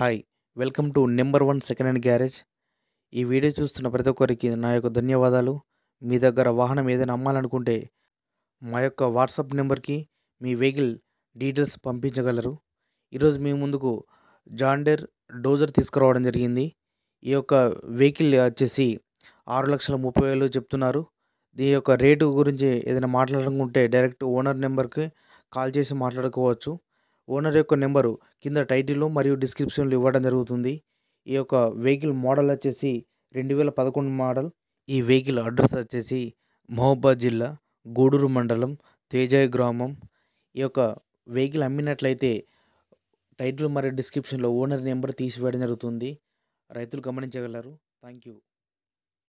hi welcome to number one second hand garage ఈ video చూస్తున్న ప్రతి ఒక్కరికి నా యొక్క ధన్యవాదాలు మీ దగ్గర వాహనం ఏదైనా అమ్మాలనుకుంటే మా యొక్క వాట్సాప్ నెంబర్కి మీ వెహికల్ డీటెయిల్స్ పంపించగలరు ఈరోజు మీ ముందుకు జాండర్ డోజర్ తీసుకురావడం జరిగింది ఈ యొక్క వెహికల్ వచ్చేసి ఆరు లక్షల ముప్పై వేలు చెప్తున్నారు దీని యొక్క రేటు గురించి ఏదైనా మాట్లాడాలనుకుంటే డైరెక్ట్ ఓనర్ నెంబర్కి కాల్ చేసి మాట్లాడుకోవచ్చు ఓనర్ యొక్క నెంబరు కింద టైటిల్లో మరియు డిస్క్రిప్షన్లో ఇవ్వడం జరుగుతుంది ఈ యొక్క వెహికల్ మోడల్ వచ్చేసి రెండు వేల పదకొండు మోడల్ ఈ వెహికల్ అడ్రస్ వచ్చేసి మహబాద్ జిల్లా గూడూరు మండలం తేజాయ్ గ్రామం ఈ యొక్క వెహికల్ అమ్మినట్లయితే టైటిల్ మరియు డిస్క్రిప్షన్లో ఓనర్ నెంబర్ తీసివేయడం జరుగుతుంది రైతులు గమనించగలరు థ్యాంక్ యూ